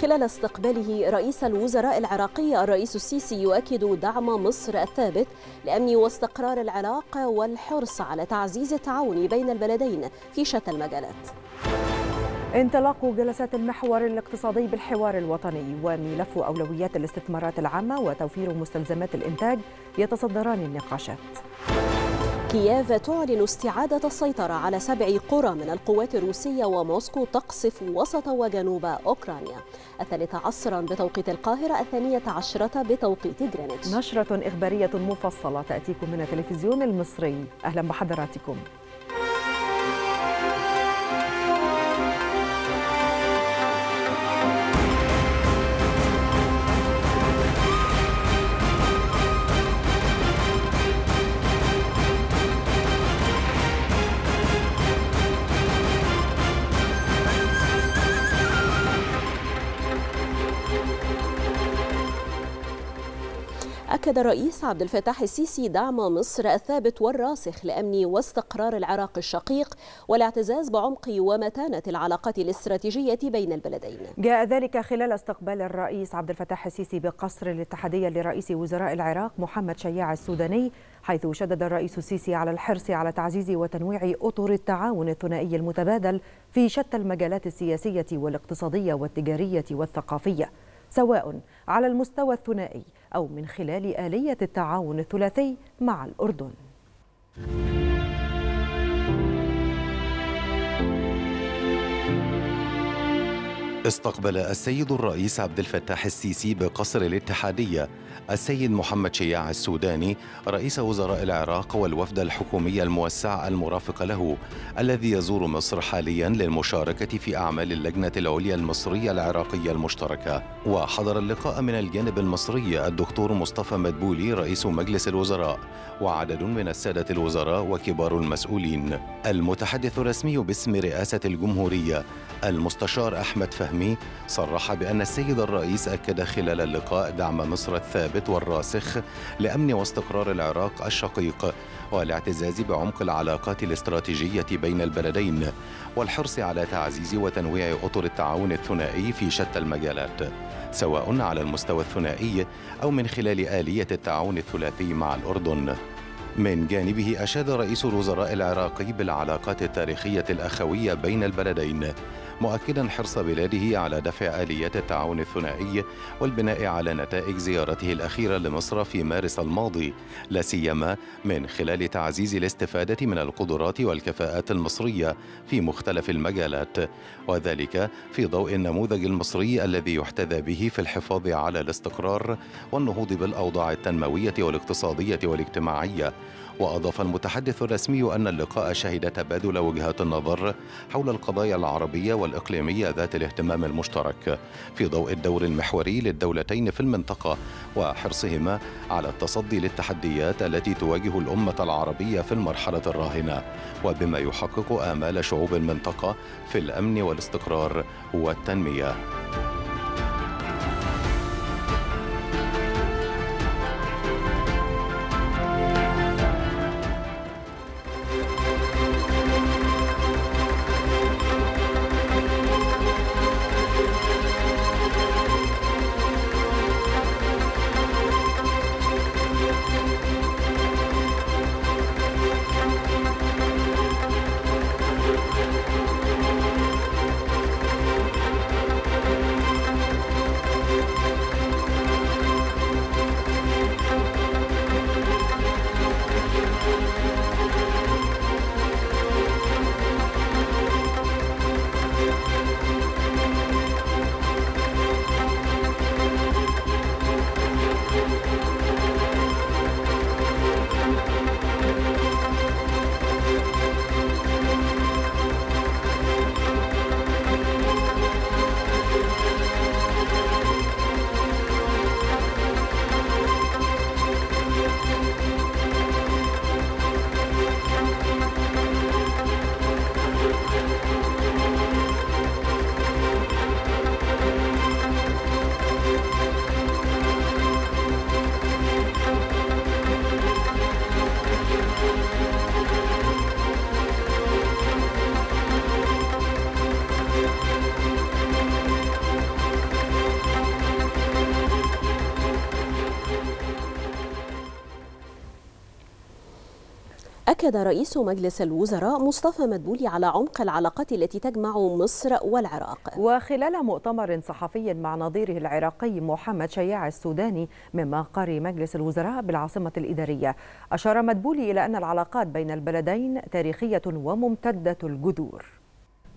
خلال استقباله رئيس الوزراء العراقي الرئيس السيسي يؤكد دعم مصر الثابت لأمن واستقرار العراق والحرص على تعزيز التعاون بين البلدين في شتى المجالات انطلاق جلسات المحور الاقتصادي بالحوار الوطني وملف أولويات الاستثمارات العامة وتوفير مستلزمات الإنتاج يتصدران النقاشات كييف تعلن استعادة السيطرة على سبع قرى من القوات الروسية وموسكو تقصف وسط وجنوب أوكرانيا الثالثة عصرا بتوقيت القاهرة الثانية عشرة بتوقيت جرينتش نشرة إخبارية مفصلة تأتيكم من التلفزيون المصري أهلا بحضراتكم أكد الرئيس عبد الفتاح السيسي دعم مصر الثابت والراسخ لأمن واستقرار العراق الشقيق والاعتزاز بعمق ومتانة العلاقات الاستراتيجية بين البلدين. جاء ذلك خلال استقبال الرئيس عبد الفتاح السيسي بقصر الاتحادية لرئيس وزراء العراق محمد شياع السوداني حيث شدد الرئيس السيسي على الحرص على تعزيز وتنويع أطر التعاون الثنائي المتبادل في شتى المجالات السياسية والاقتصادية والتجارية والثقافية. سواء على المستوى الثنائي أو من خلال آلية التعاون الثلاثي مع الأردن. استقبل السيد الرئيس عبد الفتاح السيسي بقصر الاتحادية السيد محمد شياع السوداني رئيس وزراء العراق والوفد الحكومي الموسع المرافق له الذي يزور مصر حاليا للمشاركة في أعمال اللجنة العليا المصرية العراقية المشتركة وحضر اللقاء من الجانب المصري الدكتور مصطفى مدبولي رئيس مجلس الوزراء وعدد من السادة الوزراء وكبار المسؤولين المتحدث الرسمي باسم رئاسة الجمهورية المستشار أحمد فهمي الرسمي صرح بأن السيد الرئيس أكد خلال اللقاء دعم مصر الثابت والراسخ لأمن واستقرار العراق الشقيق والاعتزاز بعمق العلاقات الاستراتيجية بين البلدين والحرص على تعزيز وتنويع أطر التعاون الثنائي في شتى المجالات سواء على المستوى الثنائي أو من خلال آلية التعاون الثلاثي مع الأردن من جانبه أشاد رئيس الوزراء العراقي بالعلاقات التاريخية الأخوية بين البلدين مؤكدا حرص بلاده على دفع آليات التعاون الثنائي والبناء على نتائج زيارته الأخيرة لمصر في مارس الماضي لا سيما من خلال تعزيز الاستفادة من القدرات والكفاءات المصرية في مختلف المجالات وذلك في ضوء النموذج المصري الذي يحتذى به في الحفاظ على الاستقرار والنهوض بالأوضاع التنموية والاقتصادية والاجتماعية وأضاف المتحدث الرسمي أن اللقاء شهد تبادل وجهات النظر حول القضايا العربية والإقليمية ذات الاهتمام المشترك في ضوء الدور المحوري للدولتين في المنطقة وحرصهما على التصدي للتحديات التي تواجه الأمة العربية في المرحلة الراهنة وبما يحقق آمال شعوب المنطقة في الأمن والاستقرار والتنمية. أكد رئيس مجلس الوزراء مصطفى مدبولي على عمق العلاقات التي تجمع مصر والعراق وخلال مؤتمر صحفي مع نظيره العراقي محمد شياع السوداني من مقر مجلس الوزراء بالعاصمة الإدارية أشار مدبولي إلى أن العلاقات بين البلدين تاريخية وممتدة الجذور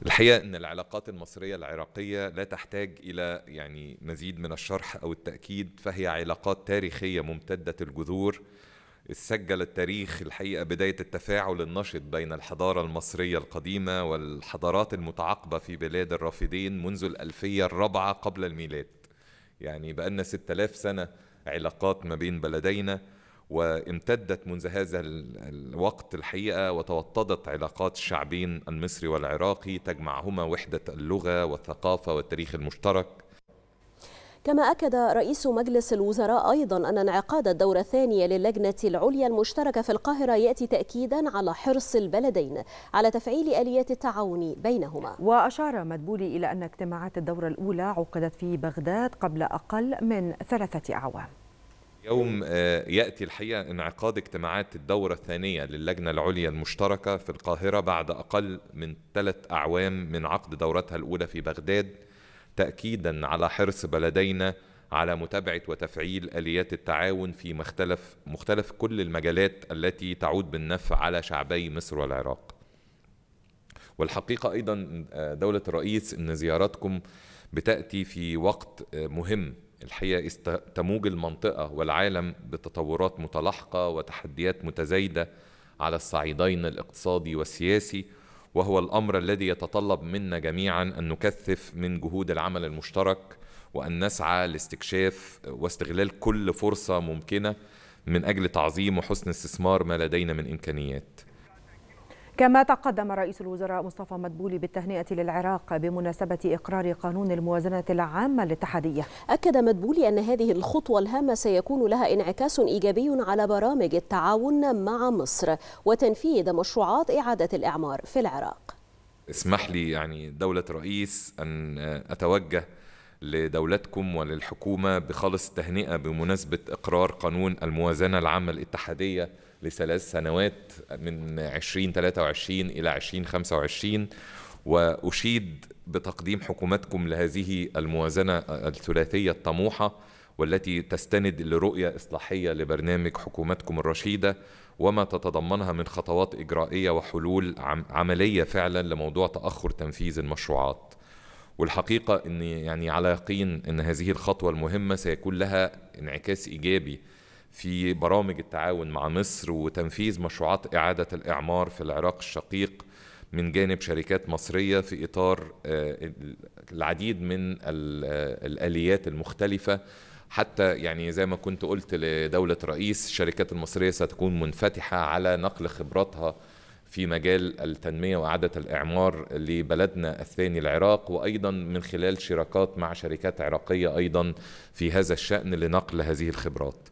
الحقيقه ان العلاقات المصريه العراقيه لا تحتاج الى يعني مزيد من الشرح او التاكيد فهي علاقات تاريخيه ممتده الجذور سجل التاريخ الحقيقة بداية التفاعل النشط بين الحضارة المصرية القديمة والحضارات المتعاقبة في بلاد الرافدين منذ الألفية الرابعة قبل الميلاد يعني بقالنا 6000 سنة علاقات ما بين بلدينا وامتدت منذ هذا الوقت الحقيقة وتوطدت علاقات الشعبين المصري والعراقي تجمعهما وحدة اللغة والثقافة والتاريخ المشترك كما أكد رئيس مجلس الوزراء أيضا أن انعقاد الدورة الثانية للجنة العليا المشتركة في القاهرة يأتي تأكيدا على حرص البلدين على تفعيل آليات التعاون بينهما وأشار مدبولي إلى أن اجتماعات الدورة الأولى عقدت في بغداد قبل أقل من ثلاثة أعوام يوم آه، ياتي الحقيقه انعقاد اجتماعات الدوره الثانيه للجنه العليا المشتركه في القاهره بعد اقل من ثلاث اعوام من عقد دورتها الاولى في بغداد تاكيدا على حرص بلدينا على متابعه وتفعيل اليات التعاون في مختلف مختلف كل المجالات التي تعود بالنفع على شعبي مصر والعراق. والحقيقه ايضا آه، دوله الرئيس ان زياراتكم بتاتي في وقت آه، مهم الحقيقه تموج المنطقه والعالم بتطورات متلاحقه وتحديات متزايده على الصعيدين الاقتصادي والسياسي وهو الامر الذي يتطلب منا جميعا ان نكثف من جهود العمل المشترك وان نسعى لاستكشاف واستغلال كل فرصه ممكنه من اجل تعظيم وحسن استثمار ما لدينا من امكانيات كما تقدم رئيس الوزراء مصطفى مدبولي بالتهنئة للعراق بمناسبة إقرار قانون الموازنة العامة الاتحادية أكد مدبولي أن هذه الخطوة الهامة سيكون لها انعكاس إيجابي على برامج التعاون مع مصر وتنفيذ مشروعات إعادة الإعمار في العراق اسمح لي يعني دولة رئيس أن أتوجه لدولتكم وللحكومة بخالص التهنئة بمناسبة إقرار قانون الموازنة العامة الاتحادية لثلاث سنوات من 2023 إلى 2025 وأشيد بتقديم حكومتكم لهذه الموازنة الثلاثية الطموحة والتي تستند لرؤية إصلاحية لبرنامج حكومتكم الرشيدة وما تتضمنها من خطوات إجرائية وحلول عملية فعلا لموضوع تأخر تنفيذ المشروعات والحقيقة أن يعني على يقين أن هذه الخطوة المهمة سيكون لها انعكاس إيجابي في برامج التعاون مع مصر وتنفيذ مشروعات إعادة الإعمار في العراق الشقيق من جانب شركات مصرية في إطار آه، العديد من آه، الآليات المختلفة حتى يعني زي ما كنت قلت لدولة رئيس الشركات المصرية ستكون منفتحة على نقل خبراتها في مجال التنمية وإعادة الإعمار لبلدنا الثاني العراق وأيضا من خلال شراكات مع شركات عراقية أيضا في هذا الشأن لنقل هذه الخبرات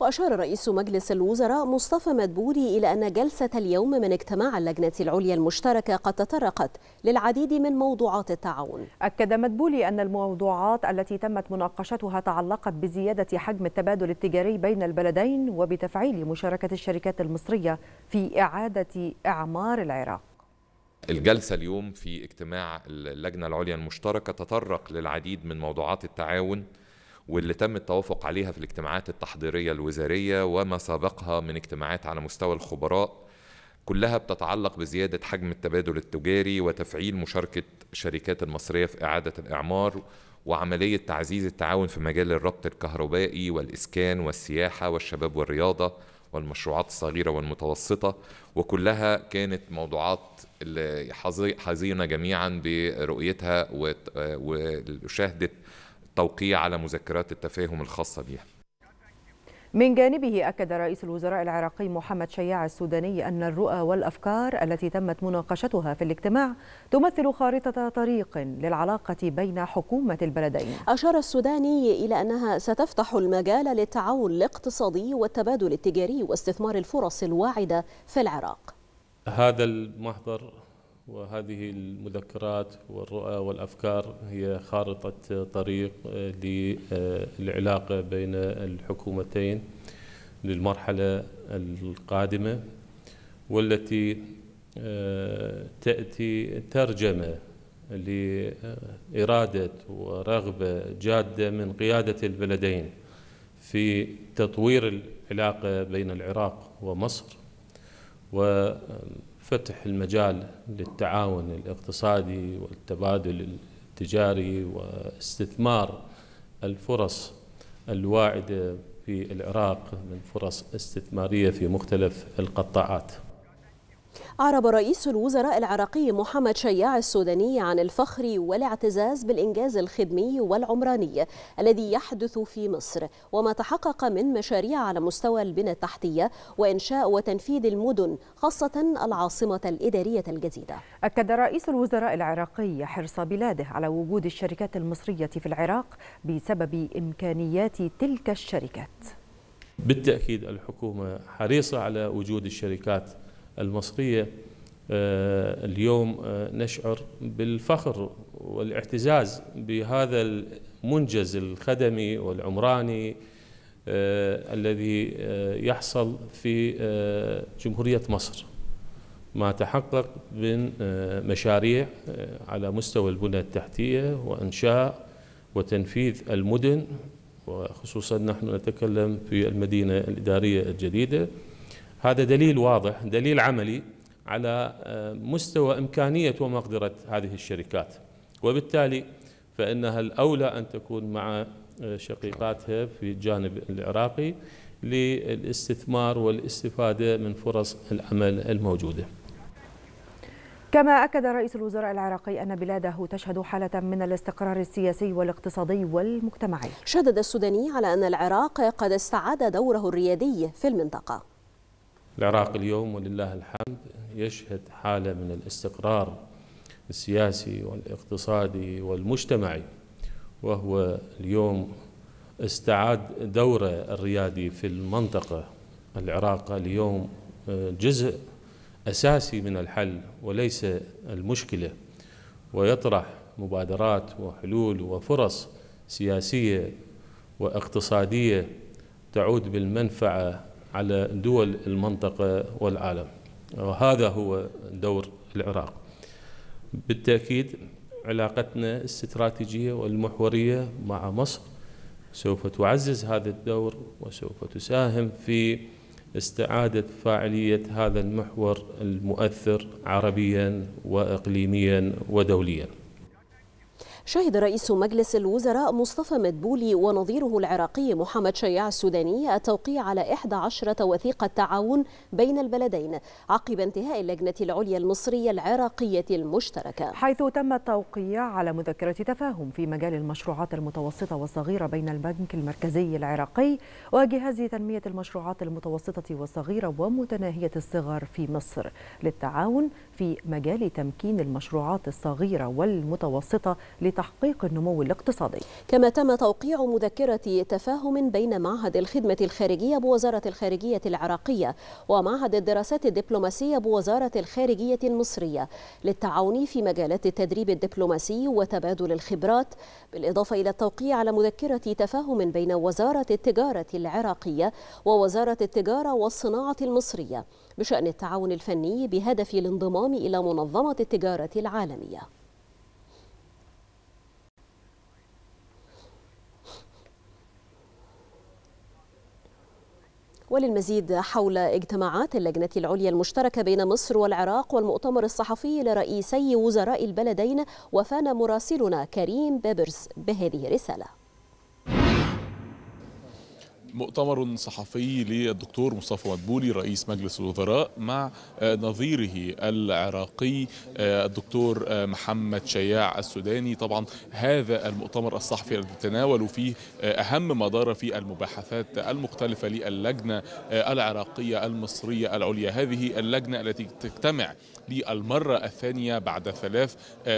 وأشار رئيس مجلس الوزراء مصطفى مدبولي إلى أن جلسة اليوم من اجتماع اللجنة العليا المشتركة قد تطرقت للعديد من موضوعات التعاون أكد مدبولي أن الموضوعات التي تمت مناقشتها تعلقت بزيادة حجم التبادل التجاري بين البلدين وبتفعيل مشاركة الشركات المصرية في إعادة إعمار العراق الجلسة اليوم في اجتماع اللجنة العليا المشتركة تطرق للعديد من موضوعات التعاون واللي تم التوافق عليها في الاجتماعات التحضيريه الوزاريه وما سبقها من اجتماعات على مستوى الخبراء كلها بتتعلق بزياده حجم التبادل التجاري وتفعيل مشاركه الشركات المصريه في اعاده الاعمار وعمليه تعزيز التعاون في مجال الربط الكهربائي والاسكان والسياحه والشباب والرياضه والمشروعات الصغيره والمتوسطه وكلها كانت موضوعات حزينه جميعا برؤيتها وشهدت التوقيع على مذكرات التفاهم الخاصة بها من جانبه أكد رئيس الوزراء العراقي محمد شياع السوداني أن الرؤى والأفكار التي تمت مناقشتها في الاجتماع تمثل خارطة طريق للعلاقة بين حكومة البلدين أشار السوداني إلى أنها ستفتح المجال للتعاون الاقتصادي والتبادل التجاري واستثمار الفرص الواعدة في العراق هذا المحضر وهذه المذكرات والرؤى والافكار هي خارطه طريق آه، للعلاقه بين الحكومتين للمرحله القادمه والتي آه، تاتي ترجمه لاراده ورغبه جاده من قياده البلدين في تطوير العلاقه بين العراق ومصر و فتح المجال للتعاون الاقتصادي والتبادل التجاري واستثمار الفرص الواعده في العراق من فرص استثماريه في مختلف القطاعات أعرب رئيس الوزراء العراقي محمد شياع السوداني عن الفخر والاعتزاز بالإنجاز الخدمي والعمراني الذي يحدث في مصر وما تحقق من مشاريع على مستوى البنى التحتية وإنشاء وتنفيذ المدن خاصة العاصمة الإدارية الجديدة أكد رئيس الوزراء العراقي حرص بلاده على وجود الشركات المصرية في العراق بسبب إمكانيات تلك الشركات بالتأكيد الحكومة حريصة على وجود الشركات المصرية آه، اليوم آه، نشعر بالفخر والاعتزاز بهذا المنجز الخدمي والعمراني آه، الذي يحصل في جمهورية مصر ما تحقق من مشاريع على مستوى البنى التحتية وإنشاء وتنفيذ المدن وخصوصا نحن نتكلم في المدينة الإدارية الجديدة هذا دليل واضح دليل عملي على آه، مستوى إمكانية ومقدرة هذه الشركات وبالتالي فإنها الأولى أن تكون مع آه، شقيقاتها في الجانب العراقي للاستثمار والاستفادة من فرص العمل الموجودة كما أكد رئيس الوزراء العراقي أن بلاده تشهد حالة من الاستقرار السياسي والاقتصادي والمجتمعي شدد السوداني على أن العراق قد استعاد دوره الريادي في المنطقة العراق اليوم ولله الحمد يشهد حالة من الاستقرار السياسي والاقتصادي والمجتمعي وهو اليوم استعاد دوره الريادي في المنطقة العراق اليوم آه، جزء أساسي من الحل وليس المشكلة ويطرح مبادرات وحلول وفرص سياسية واقتصادية تعود بالمنفعة على دول المنطقة والعالم وهذا هو دور العراق بالتأكيد علاقتنا الاستراتيجية والمحورية مع مصر سوف تعزز هذا الدور وسوف تساهم في استعادة فاعلية هذا المحور المؤثر عربيا وإقليميا ودوليا شهد رئيس مجلس الوزراء مصطفى مدبولي ونظيره العراقي محمد شياع السوداني التوقيع على 11 وثيقة تعاون بين البلدين عقب انتهاء اللجنة العليا المصرية العراقية المشتركة حيث تم التوقيع على مذكرة تفاهم في مجال المشروعات المتوسطة والصغيرة بين البنك المركزي العراقي وجهاز تنمية المشروعات المتوسطة والصغيرة ومتناهية الصغر في مصر للتعاون في مجال تمكين المشروعات الصغيرة والمتوسطة لتحقيق النمو الاقتصادي كما تم توقيع مذكرة تفاهم بين معهد الخدمة الخارجية بوزارة الخارجية العراقية ومعهد الدراسات الدبلوماسية بوزارة الخارجية المصرية للتعاون في مجالات التدريب الدبلوماسي وتبادل الخبرات بالإضافة إلى التوقيع على مذكرة تفاهم بين وزارة التجارة العراقية ووزارة التجارة والصناعة المصرية بشأن التعاون الفني بهدف الانضمام إلى منظمة التجارة العالمية وللمزيد حول اجتماعات اللجنة العليا المشتركة بين مصر والعراق والمؤتمر الصحفي لرئيسي وزراء البلدين وفانا مراسلنا كريم بابرز بهذه الرسالة مؤتمر صحفي للدكتور مصطفى مدبولي رئيس مجلس الوزراء مع آه، نظيره العراقي آه، الدكتور آه، محمد شياع السوداني طبعا هذا المؤتمر الصحفي الذي تناولوا فيه أهم ما دار في المباحثات المختلفة للجنة العراقية المصرية العليا هذه اللجنة التي تجتمع للمرة الثانية بعد ثلاث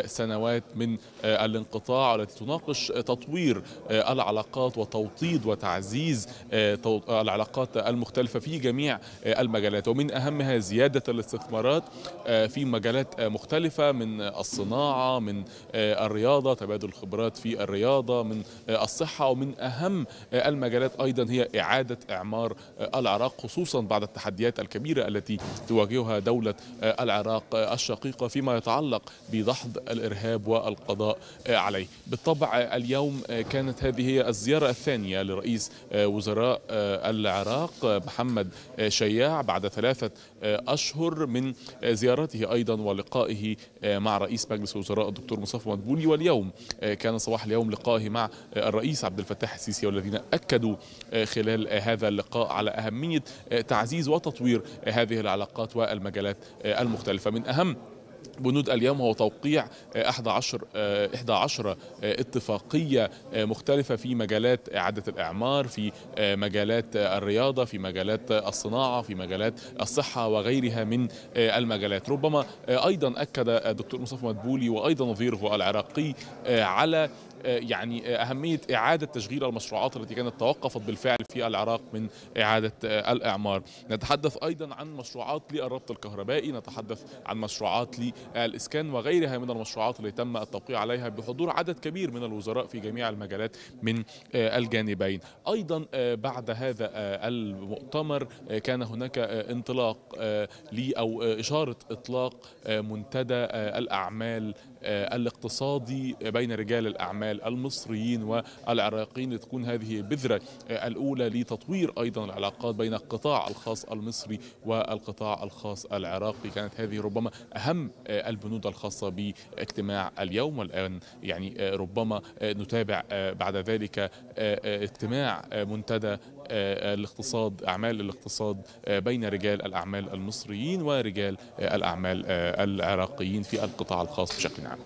سنوات من الانقطاع التي تناقش تطوير العلاقات وتوطيد وتعزيز آه، آه، العلاقات المختلفة في جميع آه، المجالات ومن أهمها زيادة الاستثمارات في مجالات مختلفة من الصناعة من الرياضة تبادل الخبرات في الرياضة من الصحة ومن أهم المجالات أيضا هي إعادة إعمار العراق خصوصا بعد التحديات الكبيرة التي تواجهها دولة العراق الشقيقة فيما يتعلق بدحض الإرهاب والقضاء عليه بالطبع اليوم كانت هذه هي الزيارة الثانية لرئيس وزراء وزراء آه، العراق آه، محمد آه، شياع بعد ثلاثة أشهر من زيارته أيضا ولقائه مع رئيس مجلس الوزراء الدكتور مصطفى مدبولي واليوم كان صباح اليوم لقائه مع الرئيس عبد الفتاح السيسي والذين أكدوا خلال هذا اللقاء على أهمية تعزيز وتطوير هذه العلاقات والمجالات المختلفة من أهم بنود اليوم هو توقيع 11 آه، 11 آه، آه، اتفاقيه مختلفه في مجالات اعاده الاعمار في مجالات الرياضه في مجالات الصناعه في مجالات الصحه وغيرها من المجالات ربما ايضا اكد الدكتور مصطفى مدبولي وايضا نظيره العراقي على آه، يعني آه، أهمية إعادة تشغيل المشروعات التي كانت توقفت بالفعل في العراق من إعادة آه، الإعمار نتحدث أيضا عن مشروعات للربط الكهربائي نتحدث عن مشروعات للإسكان وغيرها من المشروعات التي تم التوقيع عليها بحضور عدد كبير من الوزراء في جميع المجالات من الجانبين أيضا بعد هذا المؤتمر كان هناك انطلاق لي أو إشارة إطلاق منتدى الأعمال آه، الاقتصادي بين رجال الأعمال المصريين والعراقيين لتكون هذه البذره آه، الأولى لتطوير أيضا العلاقات بين القطاع الخاص المصري والقطاع الخاص العراقي كانت هذه ربما أهم آه، البنود الخاصة باجتماع اليوم والآن يعني ربما نتابع بعد ذلك اجتماع منتدى آه، الاقتصاد أعمال الاقتصاد آه، بين رجال الأعمال المصريين ورجال آه، الأعمال العراقيين في القطاع الخاص بشكل عام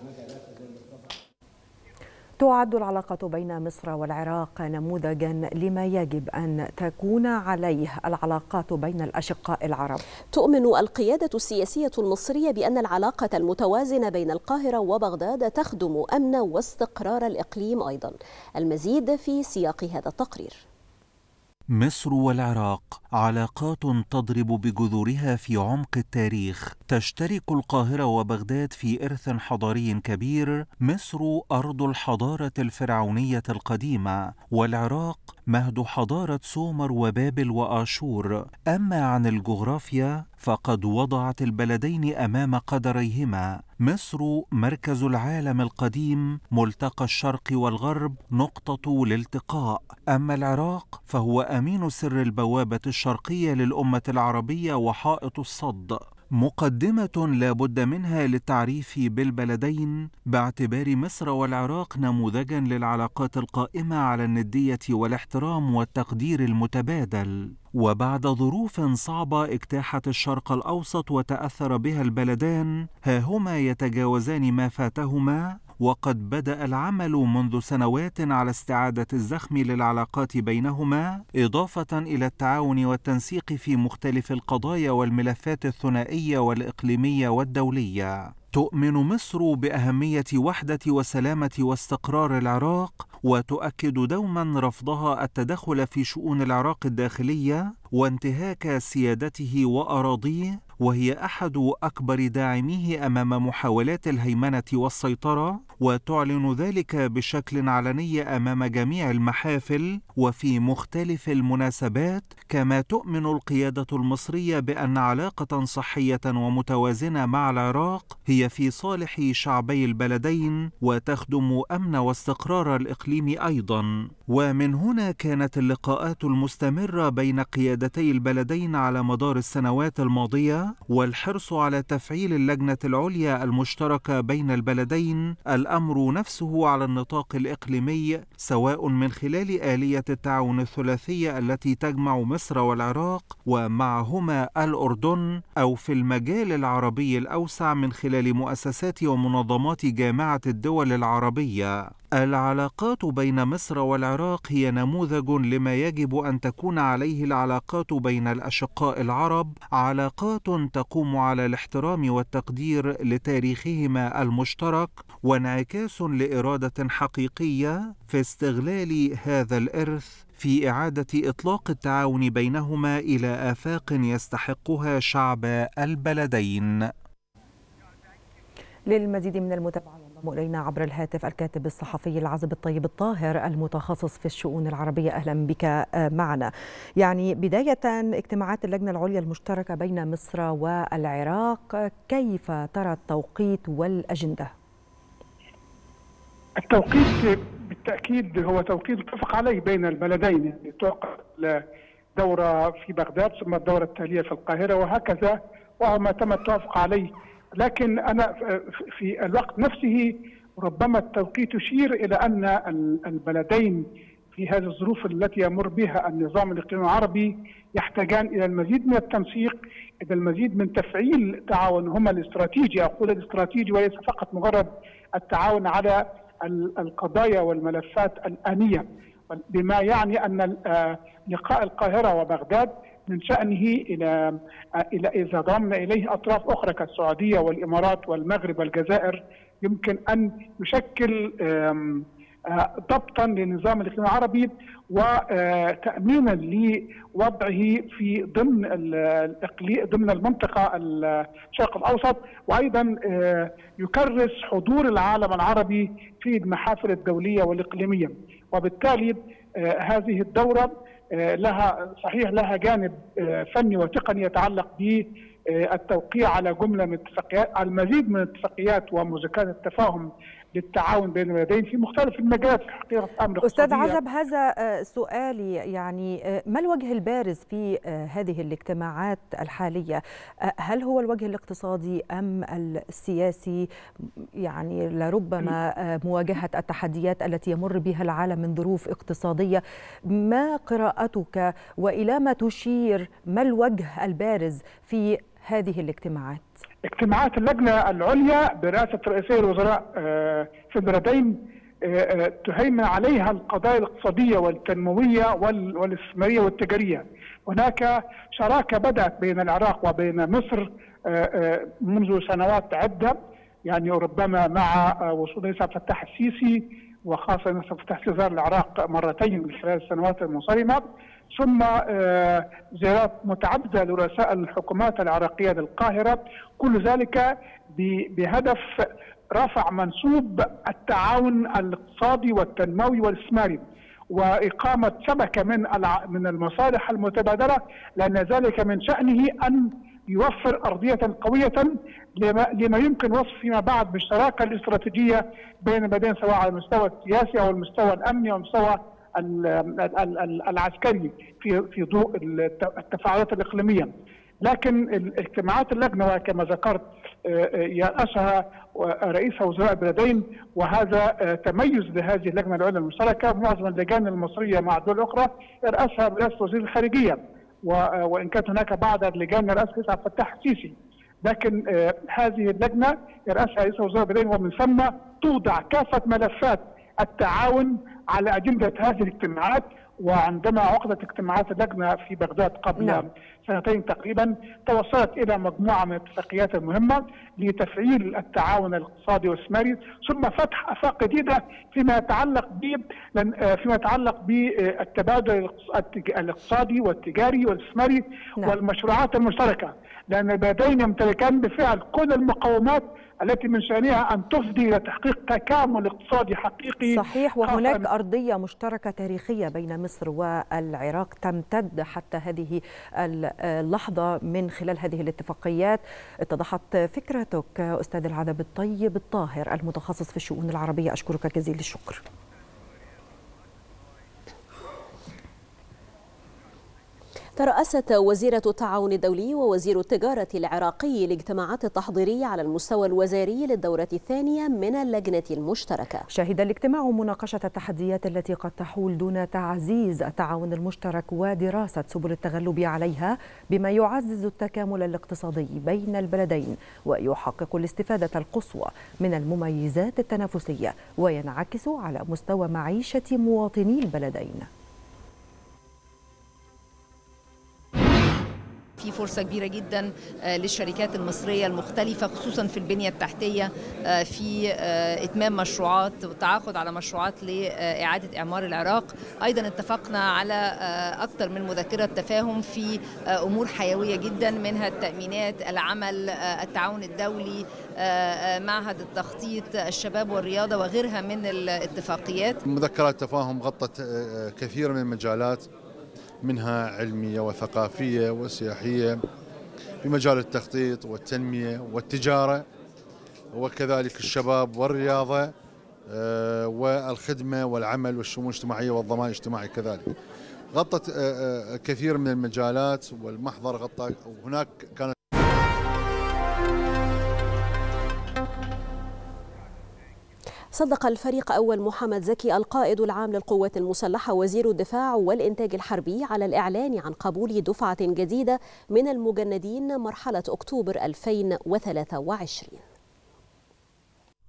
تعد العلاقة بين مصر والعراق نموذجا لما يجب أن تكون عليه العلاقات بين الأشقاء العرب تؤمن القيادة السياسية المصرية بأن العلاقة المتوازنة بين القاهرة وبغداد تخدم أمن واستقرار الإقليم أيضا المزيد في سياق هذا التقرير مصر والعراق علاقات تضرب بجذورها في عمق التاريخ تشترك القاهرة وبغداد في إرث حضاري كبير مصر أرض الحضارة الفرعونية القديمة والعراق مهد حضارة سومر وبابل وآشور، أما عن الجغرافيا فقد وضعت البلدين أمام قدريهما، مصر مركز العالم القديم ملتقى الشرق والغرب نقطة الالتقاء، أما العراق فهو أمين سر البوابة الشرقية للأمة العربية وحائط الصد، مقدمه لا بد منها للتعريف بالبلدين باعتبار مصر والعراق نموذجا للعلاقات القائمه على النديه والاحترام والتقدير المتبادل وبعد ظروف صعبة اجتاحت الشرق الأوسط وتأثر بها البلدان ها هما يتجاوزان ما فاتهما وقد بدأ العمل منذ سنوات على استعادة الزخم للعلاقات بينهما إضافة إلى التعاون والتنسيق في مختلف القضايا والملفات الثنائية والإقليمية والدولية تؤمن مصر بأهمية وحدة وسلامة واستقرار العراق وتؤكد دوما رفضها التدخل في شؤون العراق الداخلية وانتهاك سيادته وأراضيه وهي أحد أكبر داعميه أمام محاولات الهيمنة والسيطرة وتعلن ذلك بشكل علني أمام جميع المحافل وفي مختلف المناسبات كما تؤمن القيادة المصرية بأن علاقة صحية ومتوازنة مع العراق هي في صالح شعبي البلدين وتخدم أمن واستقرار الإقليم الإقليم أيضا ومن هنا كانت اللقاءات المستمرة بين قيادتي البلدين على مدار السنوات الماضية والحرص على تفعيل اللجنة العليا المشتركة بين البلدين الأمر نفسه على النطاق الإقليمي سواء من خلال آلية التعاون الثلاثية التي تجمع مصر والعراق ومعهما الأردن أو في المجال العربي الأوسع من خلال مؤسسات ومنظمات جامعة الدول العربية العلاقات بين مصر والعراق هي نموذج لما يجب ان تكون عليه العلاقات بين الاشقاء العرب علاقات تقوم على الاحترام والتقدير لتاريخهما المشترك وانعكاس لاراده حقيقيه في استغلال هذا الارث في اعاده اطلاق التعاون بينهما الى افاق يستحقها شعب البلدين للمزيد من المتابعه ينضم الينا عبر الهاتف الكاتب الصحفي العازب الطيب الطاهر المتخصص في الشؤون العربيه اهلا بك آه، معنا. يعني بدايه اجتماعات اللجنه العليا المشتركه بين مصر والعراق كيف ترى التوقيت والاجنده؟ التوقيت بالتاكيد هو توقيت اتفق عليه بين البلدين يعني توقف دوره في بغداد ثم الدوره التاليه في القاهره وهكذا وما تم التوافق عليه لكن انا في الوقت نفسه ربما التوقيت يشير الى ان البلدين في هذه الظروف التي يمر بها النظام الاقليمي العربي يحتاجان الى المزيد من التنسيق الى المزيد من تفعيل تعاونهما الاستراتيجي اقول الاستراتيجي وليس فقط مجرد التعاون على القضايا والملفات الانيه بما يعني ان آه، لقاء القاهره وبغداد من شأنه إلى إلى إذا ضمنا إليه أطراف أخرى كالسعودية والإمارات والمغرب والجزائر يمكن أن يشكل ضبطا للنظام الاقليمي العربي وتامينا لوضعه في ضمن الاقليم ضمن المنطقه الشرق الاوسط وايضا يكرس حضور العالم العربي في المحافل الدوليه والاقليميه وبالتالي هذه الدوره آه، لها صحيح لها جانب آه، فني وتقني يتعلق بالتوقيع على جمله من اتفاقيات على المزيد من الاتفاقيات ومذكرات التفاهم للتعاون بين البلدين في مختلف المجالات في حقيقه الامر استاذ عزب هذا آه، سؤالي يعني آه، ما الوجه البارز في آه، هذه الاجتماعات الحاليه هل هو الوجه الاقتصادي ام السياسي يعني لربما مواجهه التحديات التي يمر بها العالم من ظروف اقتصاديه ما قراءتك والى ما تشير ما الوجه البارز في هذه الاجتماعات اجتماعات اللجنه العليا برئاسه رئيسي الوزراء آه، في البلدين آه، آه، تهيمن عليها القضايا الاقتصاديه والتنمويه والاستثماريه والتجاريه. هناك شراكه بدات بين العراق وبين مصر منذ سنوات عده يعني ربما مع وصول عبد الفتاح السيسي وخاصه عبد الفتاح العراق مرتين من خلال السنوات المنصرمه. ثم زيارات آه، متعدده لرؤساء الحكومات العراقيه للقاهره كل ذلك بهدف رفع منسوب التعاون الاقتصادي والتنموي والاستثماري واقامه شبكه من من المصالح المتبادله لان ذلك من شانه ان يوفر أرضية قوية لما, يمكن وصف فيما بعد بالشراكة الاستراتيجية بين المدن سواء على المستوى السياسي أو المستوى الأمني أو المستوى العسكري في في ضوء التفاعلات الاقليميه لكن اجتماعات اللجنه كما ذكرت آه، آه، يرأسها رئيس وزراء البلدين وهذا آه، تميز لهذه اللجنه العليا المشتركه معظم اللجان المصريه مع دول اخرى يرأسها رئاسه وزير الخارجيه وان كانت هناك بعض اللجان يرأسها عبد الفتاح السيسي لكن هذه اللجنه يرأسها رئيس وزراء البلدين ومن ثم توضع كافه ملفات التعاون على أجندة هذه الاجتماعات وعندما عقدت اجتماعات اللجنة في بغداد قبل نعم. سنتين تقريبا توصلت إلى مجموعة من الاتفاقيات المهمة لتفعيل التعاون الاقتصادي والاستثماري ثم فتح آفاق جديدة فيما يتعلق ب آه، فيما يتعلق بالتبادل الاقتصادي والتجاري والاستثماري نعم. والمشروعات المشتركة لأن البلدين يمتلكان بفعل كل المقومات التي من شأنها أن تفضي إلى تحقيق تكامل اقتصادي حقيقي صحيح وهناك أرضية مشتركة تاريخية بين مصر والعراق تمتد حتى هذه اللحظة من خلال هذه الاتفاقيات اتضحت فكرتك أستاذ العذب الطيب الطاهر المتخصص في الشؤون العربية أشكرك جزيل الشكر ترأست وزيرة التعاون الدولي ووزير التجارة العراقي الاجتماعات التحضيرية على المستوى الوزاري للدورة الثانية من اللجنة المشتركة شهد الاجتماع مناقشة التحديات التي قد تحول دون تعزيز التعاون المشترك ودراسة سبل التغلب عليها بما يعزز التكامل الاقتصادي بين البلدين ويحقق الاستفادة القصوى من المميزات التنافسية وينعكس على مستوى معيشة مواطني البلدين في فرصه كبيره جدا آه، للشركات المصريه المختلفه خصوصا في البنيه التحتيه آه، في آه، اتمام مشروعات والتعاقد على مشروعات لاعاده اعمار العراق ايضا اتفقنا على اكثر من مذكره تفاهم في امور حيويه جدا منها التامينات العمل التعاون الدولي معهد التخطيط الشباب والرياضه وغيرها من الاتفاقيات مذكرات التفاهم غطت كثير من المجالات منها علمية وثقافية وسياحية في مجال التخطيط والتنمية والتجارة وكذلك الشباب والرياضة آه، والخدمة والعمل والشؤون الاجتماعية والضمان الاجتماعي كذلك غطت آه، آه، كثير من المجالات والمحضر غطى هناك كانت صدق الفريق أول محمد زكي القائد العام للقوات المسلحة وزير الدفاع والإنتاج الحربي على الإعلان عن قبول دفعة جديدة من المجندين مرحلة أكتوبر 2023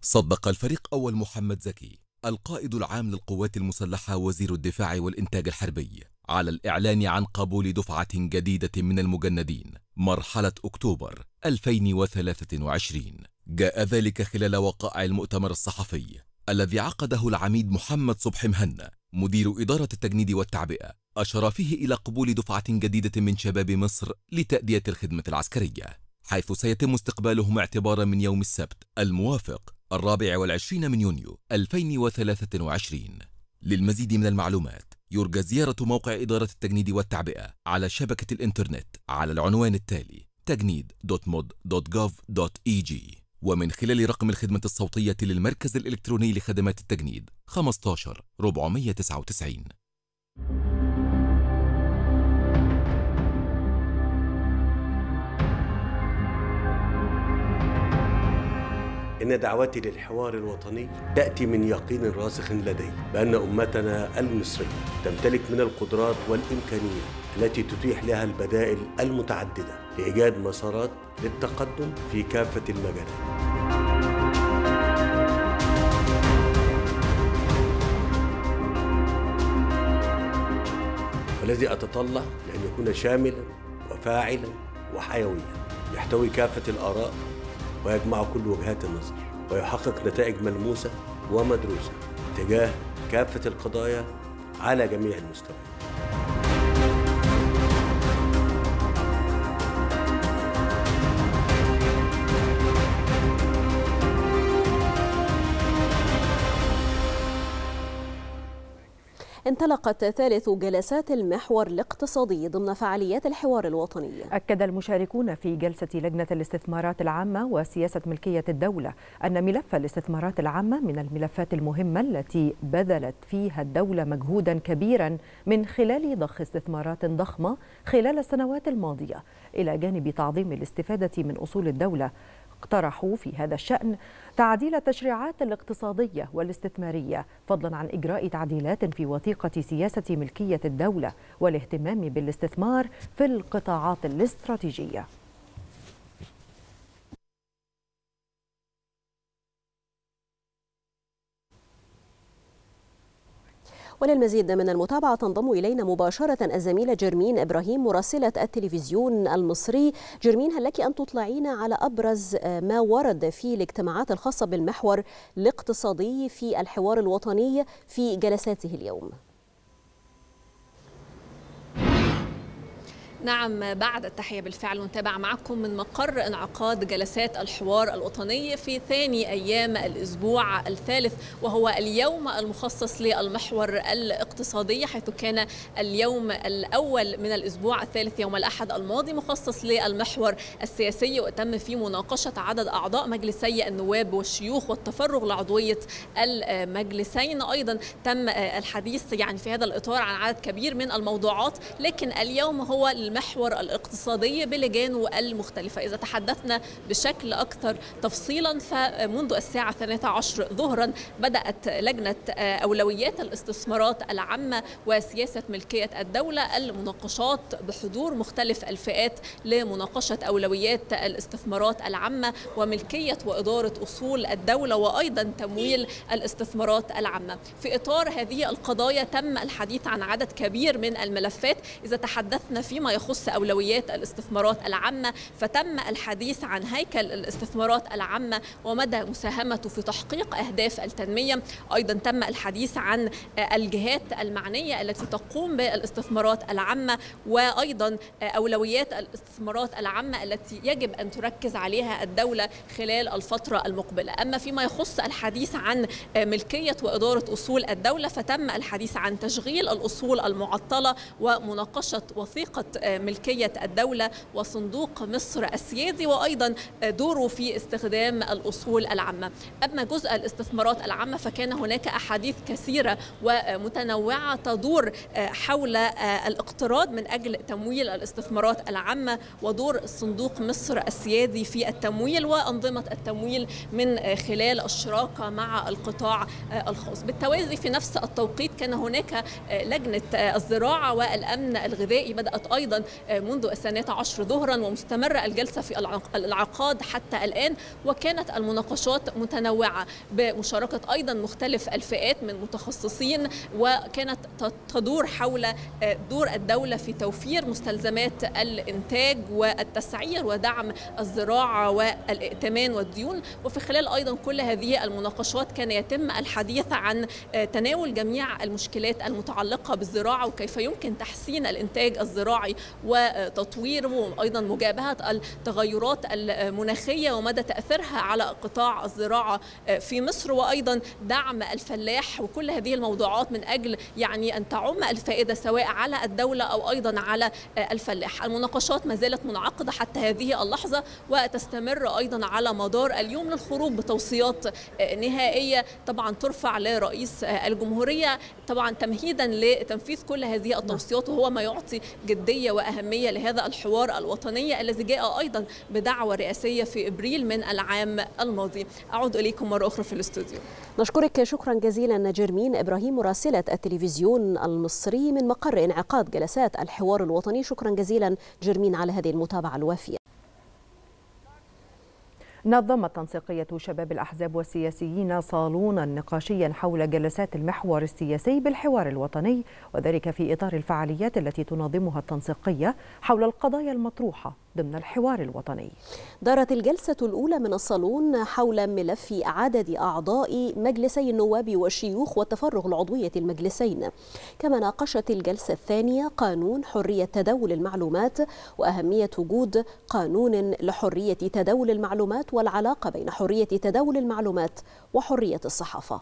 صدق الفريق أول محمد زكي القائد العام للقوات المسلحة وزير الدفاع والإنتاج الحربي على الإعلان عن قبول دفعة جديدة من المجندين مرحلة أكتوبر 2023 جاء ذلك خلال وقائع المؤتمر الصحفي الذي عقده العميد محمد صبحي مهنا مدير إدارة التجنيد والتعبئة أشار فيه إلى قبول دفعة جديدة من شباب مصر لتأدية الخدمة العسكرية حيث سيتم استقبالهم اعتبارا من يوم السبت الموافق الرابع والعشرين من يونيو 2023 للمزيد من المعلومات يرجى زيارة موقع إدارة التجنيد والتعبئة على شبكة الإنترنت على العنوان التالي تجنيد.mod.gov.eg ومن خلال رقم الخدمة الصوتية للمركز الإلكتروني لخدمات التجنيد 15 499 إن دعوتي للحوار الوطني تأتي من يقين راسخ لدي بأن أمتنا المصرية تمتلك من القدرات والإمكانيات التي تتيح لها البدائل المتعددة لإيجاد مسارات للتقدم في كافة المجالات والذي أتطلع لأن يكون شاملا وفاعلا وحيويا يحتوي كافة الآراء ويجمع كل وجهات النظر ويحقق نتائج ملموسة ومدروسة تجاه كافة القضايا على جميع المستويات انطلقت ثالث جلسات المحور الاقتصادي ضمن فعاليات الحوار الوطني أكد المشاركون في جلسة لجنة الاستثمارات العامة وسياسة ملكية الدولة أن ملف الاستثمارات العامة من الملفات المهمة التي بذلت فيها الدولة مجهودا كبيرا من خلال ضخ استثمارات ضخمة خلال السنوات الماضية إلى جانب تعظيم الاستفادة من أصول الدولة اقترحوا في هذا الشأن تعديل التشريعات الاقتصادية والاستثمارية فضلا عن إجراء تعديلات في وثيقة سياسة ملكية الدولة والاهتمام بالاستثمار في القطاعات الاستراتيجية وللمزيد من المتابعة تنضم إلينا مباشرة الزميلة جرمين إبراهيم مراسلة التلفزيون المصري جرمين هل لك أن تطلعينا على أبرز آه، ما ورد في الاجتماعات الخاصة بالمحور الاقتصادي في الحوار الوطني في جلساته اليوم؟ نعم بعد التحية بالفعل نتابع معكم من مقر انعقاد جلسات الحوار الوطني في ثاني أيام الأسبوع الثالث وهو اليوم المخصص للمحور الاقتصادي حيث كان اليوم الأول من الأسبوع الثالث يوم الأحد الماضي مخصص للمحور السياسي وتم فيه مناقشة عدد أعضاء مجلسي النواب والشيوخ والتفرغ لعضوية المجلسين أيضا تم الحديث يعني في هذا الإطار عن عدد كبير من الموضوعات لكن اليوم هو المحور الاقتصادي بلجانه المختلفة إذا تحدثنا بشكل أكثر تفصيلا فمنذ الساعة 12 ظهرا بدأت لجنة أولويات الاستثمارات العامة وسياسة ملكية الدولة المناقشات بحضور مختلف الفئات لمناقشة أولويات الاستثمارات العامة وملكية وإدارة أصول الدولة وأيضا تمويل الاستثمارات العامة في إطار هذه القضايا تم الحديث عن عدد كبير من الملفات إذا تحدثنا فيما يخص أولويات الاستثمارات العامة فتم الحديث عن هيكل الاستثمارات العامة ومدى مساهمته في تحقيق أهداف التنمية أيضا تم الحديث عن الجهات المعنية التي تقوم بالاستثمارات العامة وأيضا أولويات الاستثمارات العامة التي يجب أن تركز عليها الدولة خلال الفترة المقبلة أما فيما يخص الحديث عن ملكية وإدارة أصول الدولة فتم الحديث عن تشغيل الأصول المعطلة ومناقشة وثيقة ملكية الدولة وصندوق مصر السيادي وأيضا دوره في استخدام الأصول العامة أما جزء الاستثمارات العامة فكان هناك أحاديث كثيرة ومتنوعة تدور حول الاقتراض من أجل تمويل الاستثمارات العامة ودور صندوق مصر السيادي في التمويل وأنظمة التمويل من خلال الشراكة مع القطاع الخاص بالتوازي في نفس التوقيت كان هناك لجنة الزراعة والأمن الغذائي بدأت أيضا آه، منذ الثانية عشر ظهرا ومستمرة الجلسة في العقاد حتى الآن وكانت المناقشات متنوعة بمشاركة أيضا مختلف الفئات من متخصصين وكانت تدور حول آه، دور الدولة في توفير مستلزمات الإنتاج والتسعير ودعم الزراعة والائتمان والديون وفي خلال أيضا كل هذه المناقشات كان يتم الحديث عن آه، تناول جميع المشكلات المتعلقة بالزراعة وكيف يمكن تحسين الإنتاج الزراعي وتطويره وأيضا مجابهة التغيرات المناخية ومدى تأثيرها على قطاع الزراعة في مصر وأيضا دعم الفلاح وكل هذه الموضوعات من أجل يعني أن تعم الفائدة سواء على الدولة أو أيضا على الفلاح المناقشات ما زالت منعقدة حتى هذه اللحظة وتستمر أيضا على مدار اليوم للخروج بتوصيات نهائية طبعا ترفع لرئيس الجمهورية طبعا تمهيدا لتنفيذ كل هذه التوصيات وهو ما يعطي جدية وأهمية لهذا الحوار الوطني الذي جاء أيضا بدعوة رئاسية في إبريل من العام الماضي أعود إليكم مرة أخرى في الاستوديو نشكرك شكرا جزيلا جرمين إبراهيم مراسلة التلفزيون المصري من مقر انعقاد جلسات الحوار الوطني شكرا جزيلا جرمين على هذه المتابعة الوافية نظمت تنسيقية شباب الأحزاب والسياسيين صالونا نقاشيا حول جلسات المحور السياسي بالحوار الوطني وذلك في إطار الفعاليات التي تنظمها التنسيقية حول القضايا المطروحة ضمن الحوار الوطني دارت الجلسة الأولى من الصالون حول ملف عدد أعضاء مجلسي النواب والشيوخ والتفرغ العضوية المجلسين كما ناقشت الجلسة الثانية قانون حرية تداول المعلومات وأهمية وجود قانون لحرية تداول المعلومات والعلاقة بين حرية تداول المعلومات وحرية الصحافة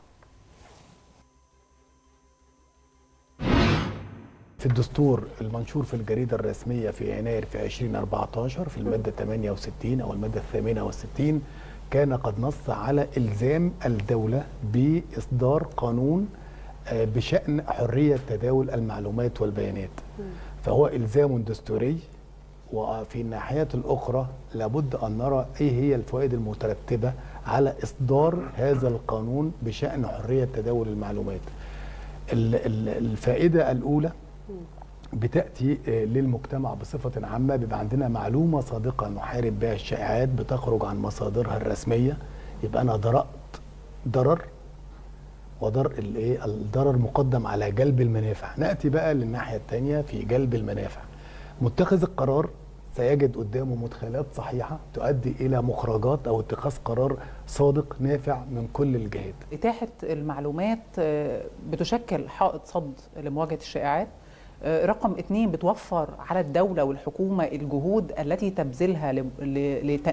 في الدستور المنشور في الجريدة الرسمية في يناير في 2014 في المادة 68 أو المادة 68 كان قد نص على إلزام الدولة بإصدار قانون آه، بشأن حرية تداول المعلومات والبيانات فهو إلزام دستوري وفي الناحية الأخرى لابد أن نرى إيه هي الفوائد المترتبة على إصدار هذا القانون بشأن حرية تداول المعلومات الفائدة الأولى بتاتي آه، للمجتمع بصفه عامه بيبقى عندنا معلومه صادقه نحارب بها الشائعات بتخرج عن مصادرها الرسميه يبقى انا درات ضرر وضر الايه الضرر مقدم على جلب المنافع ناتي بقى للناحيه الثانيه في جلب المنافع متخذ القرار سيجد قدامه مدخلات صحيحه تؤدي الى مخرجات او اتخاذ قرار صادق نافع من كل الجهات اتاحه المعلومات آه، بتشكل حائط صد لمواجهه الشائعات آه، رقم اثنين بتوفر على الدولة والحكومة الجهود التي تبذلها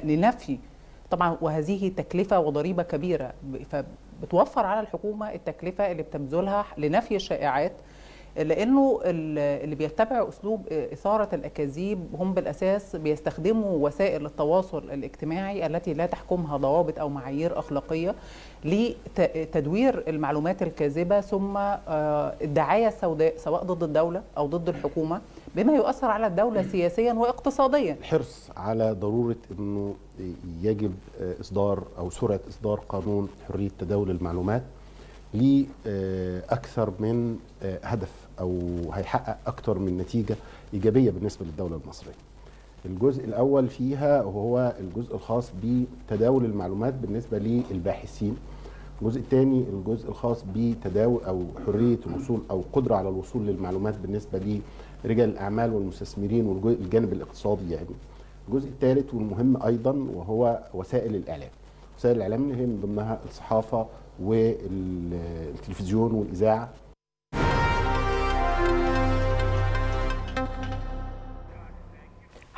لنفي طبعا وهذه تكلفة وضريبة كبيرة فبتوفر على الحكومة التكلفة اللي بتبذلها لنفي الشائعات لانه اللي بيتبع اسلوب اثاره الاكاذيب هم بالاساس بيستخدموا وسائل التواصل الاجتماعي التي لا تحكمها ضوابط او معايير اخلاقيه لتدوير المعلومات الكاذبه ثم آه، الدعايه السوداء سواء ضد الدوله او ضد الحكومه بما يؤثر على الدوله سياسيا واقتصاديا. الحرص على ضروره انه يجب آه، اصدار او سرعه اصدار قانون حريه تداول المعلومات لاكثر من آه، هدف او هيحقق اكتر من نتيجه ايجابيه بالنسبه للدوله المصريه. الجزء الاول فيها هو الجزء الخاص بتداول المعلومات بالنسبه للباحثين. الجزء الثاني الجزء الخاص بتداول او حريه الوصول او قدره على الوصول للمعلومات بالنسبه لرجال الاعمال والمستثمرين والجانب الاقتصادي يعني. الجزء الثالث والمهم ايضا وهو وسائل الاعلام. وسائل الاعلام اللي هي من ضمنها الصحافه والتلفزيون والاذاعه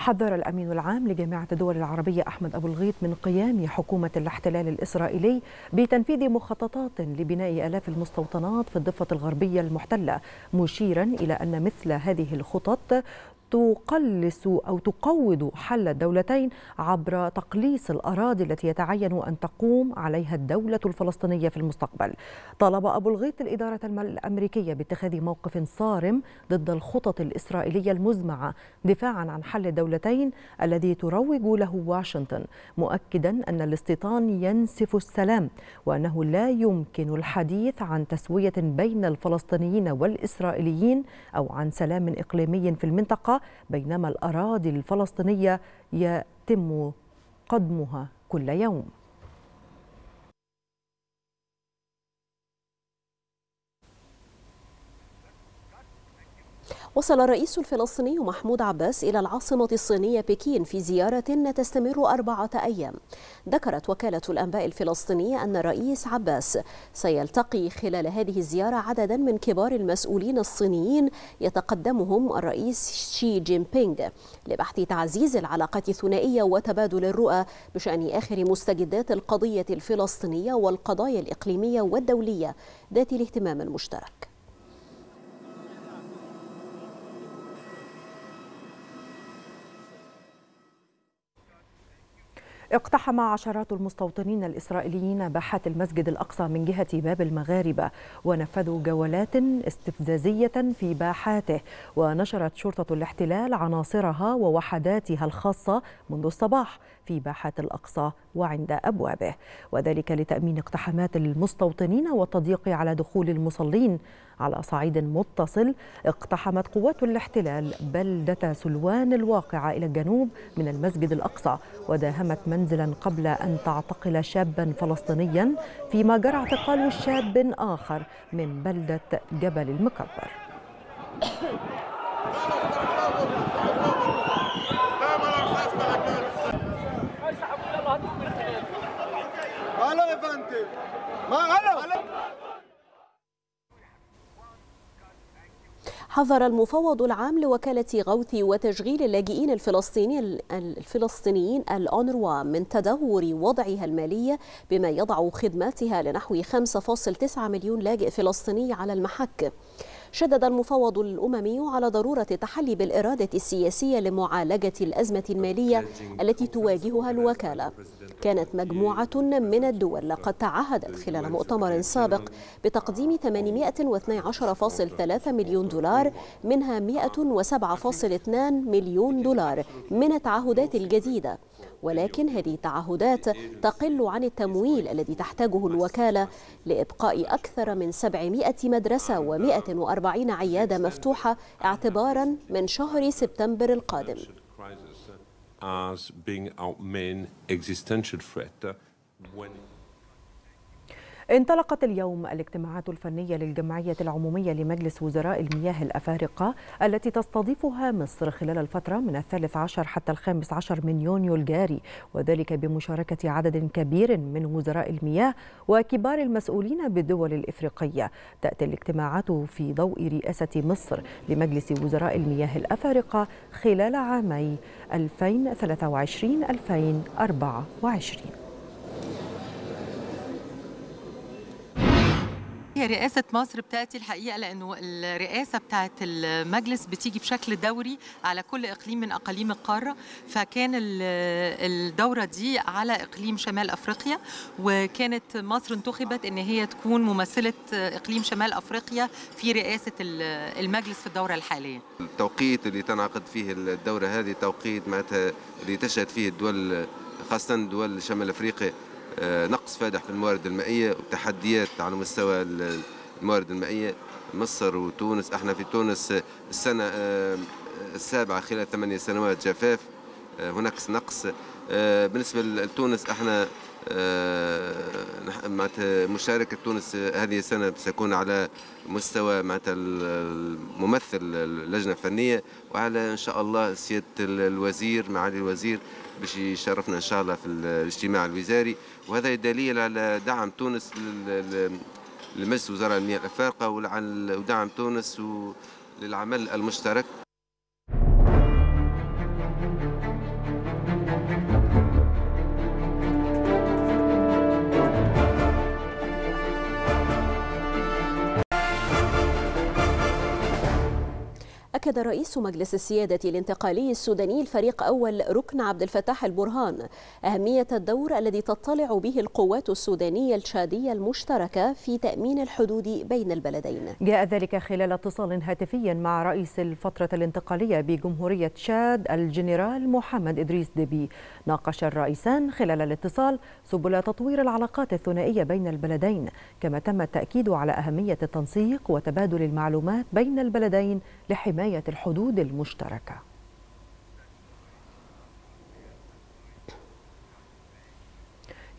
حذر الأمين العام لجامعة الدول العربية أحمد أبو الغيط من قيام حكومة الاحتلال الإسرائيلي بتنفيذ مخططات لبناء آلاف المستوطنات في الضفة الغربية المحتلة مشيرا إلى أن مثل هذه الخطط تقلص أو تقوض حل الدولتين عبر تقليص الأراضي التي يتعين أن تقوم عليها الدولة الفلسطينية في المستقبل طلب أبو الغيط الإدارة الأمريكية باتخاذ موقف صارم ضد الخطط الإسرائيلية المزمعة دفاعا عن حل الدولتين الذي تروج له واشنطن مؤكدا أن الاستيطان ينسف السلام وأنه لا يمكن الحديث عن تسوية بين الفلسطينيين والإسرائيليين أو عن سلام إقليمي في المنطقة بينما الأراضي الفلسطينية يتم قدمها كل يوم وصل الرئيس الفلسطيني محمود عباس إلى العاصمة الصينية بكين في زيارة تستمر أربعة أيام ذكرت وكالة الأنباء الفلسطينية أن الرئيس عباس سيلتقي خلال هذه الزيارة عددا من كبار المسؤولين الصينيين يتقدمهم الرئيس شي جين بينغ لبحث تعزيز العلاقات الثنائية وتبادل الرؤى بشأن آخر مستجدات القضية الفلسطينية والقضايا الإقليمية والدولية ذات الاهتمام المشترك اقتحم عشرات المستوطنين الإسرائيليين باحة المسجد الأقصى من جهة باب المغاربة ونفذوا جولات استفزازية في باحاته ونشرت شرطة الاحتلال عناصرها ووحداتها الخاصة منذ الصباح في باحة الأقصى وعند أبوابه وذلك لتأمين اقتحامات المستوطنين والتضييق على دخول المصلين على صعيد متصل اقتحمت قوات الاحتلال بلدة سلوان الواقعة إلى الجنوب من المسجد الأقصى وداهمت منزلا قبل أن تعتقل شابا فلسطينيا فيما جرى اعتقال شاب آخر من بلدة جبل المكبر حذر المفوض العام لوكالة غوث وتشغيل اللاجئين الفلسطينيين الفلسطينيين الأونروا من تدهور وضعها المالي بما يضع خدماتها لنحو 5.9 مليون لاجئ فلسطيني على المحك. شدد المفوض الأممي على ضرورة التحلي بالإرادة السياسية لمعالجة الأزمة المالية التي تواجهها الوكالة كانت مجموعة من الدول قد تعهدت خلال مؤتمر سابق بتقديم 812.3 مليون دولار منها 107.2 مليون دولار من التعهدات الجديدة ولكن هذه التعهدات تقل عن التمويل الذي تحتاجه الوكالة لإبقاء أكثر من 700 مدرسة و140 عيادة مفتوحة اعتبارا من شهر سبتمبر القادم as being our main existential threat when انطلقت اليوم الاجتماعات الفنية للجمعية العمومية لمجلس وزراء المياه الأفارقة التي تستضيفها مصر خلال الفترة من الثالث عشر حتى الخامس عشر من يونيو الجاري وذلك بمشاركة عدد كبير من وزراء المياه وكبار المسؤولين بالدول الإفريقية تأتي الاجتماعات في ضوء رئاسة مصر لمجلس وزراء المياه الأفارقة خلال عامي 2023-2024 هي رئاسة مصر بتأتي الحقيقة لأنه الرئاسة بتاعت المجلس بتيجي بشكل دوري على كل إقليم من أقاليم القارة فكان الدورة دي على إقليم شمال أفريقيا وكانت مصر انتخبت إن هي تكون ممثلة إقليم شمال أفريقيا في رئاسة المجلس في الدورة الحالية التوقيت اللي تنعقد فيه الدورة هذه توقيت معناتها اللي تشهد فيه الدول خاصة دول شمال أفريقيا آه، نقص فادح في الموارد المائية وتحديات على مستوى الموارد المائية مصر وتونس احنا في تونس السنة آه، السابعة خلال ثمانية سنوات جفاف آه، هناك نقص بالنسبة لتونس احنا معناتها مشاركة تونس هذه السنة ستكون على مستوى معناتها الممثل اللجنة الفنية وعلى إن شاء الله سيادة الوزير معالي الوزير باش يشرفنا ان شاء الله في الاجتماع الوزاري وهذا دليل على دعم تونس لمجلس وزراء المياه الافارقه ودعم تونس للعمل المشترك أكد رئيس مجلس السيادة الانتقالي السوداني الفريق أول ركن عبد الفتاح البرهان أهمية الدور الذي تطلع به القوات السودانية الشادية المشتركة في تأمين الحدود بين البلدين جاء ذلك خلال اتصال هاتفي مع رئيس الفترة الانتقالية بجمهورية شاد الجنرال محمد إدريس دبي ناقش الرئيسان خلال الاتصال سبل تطوير العلاقات الثنائية بين البلدين كما تم التأكيد على أهمية التنسيق وتبادل المعلومات بين البلدين لحماية حمايه الحدود المشتركة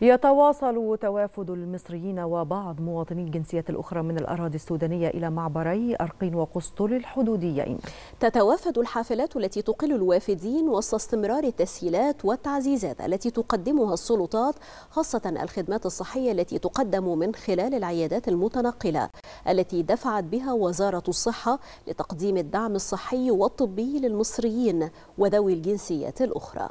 يتواصل توافد المصريين وبعض مواطني الجنسيات الأخرى من الأراضي السودانية إلى معبري أرقين وقسطل الحدوديين تتوافد الحافلات التي تقل الوافدين وسط استمرار التسهيلات والتعزيزات التي تقدمها السلطات خاصة الخدمات الصحية التي تقدم من خلال العيادات المتنقلة التي دفعت بها وزارة الصحة لتقديم الدعم الصحي والطبي للمصريين وذوي الجنسيات الأخرى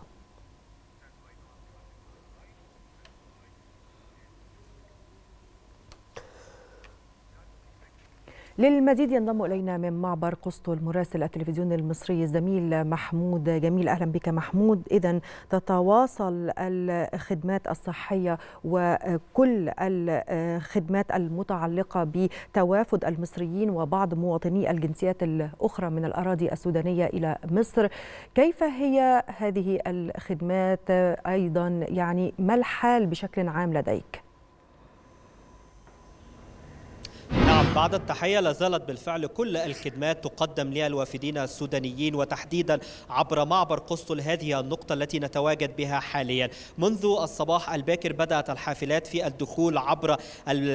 للمزيد ينضم إلينا من معبر قسطو المراسل التلفزيوني المصري الزميل محمود جميل أهلا بك محمود إذا تتواصل الخدمات الصحية وكل الخدمات المتعلقة بتوافد المصريين وبعض مواطني الجنسيات الأخرى من الأراضي السودانية إلى مصر كيف هي هذه الخدمات أيضا يعني ما الحال بشكل عام لديك؟ بعد التحية لازالت بالفعل كل الخدمات تقدم للوافدين السودانيين وتحديدا عبر معبر قسطل هذه النقطة التي نتواجد بها حاليا منذ الصباح الباكر بدأت الحافلات في الدخول عبر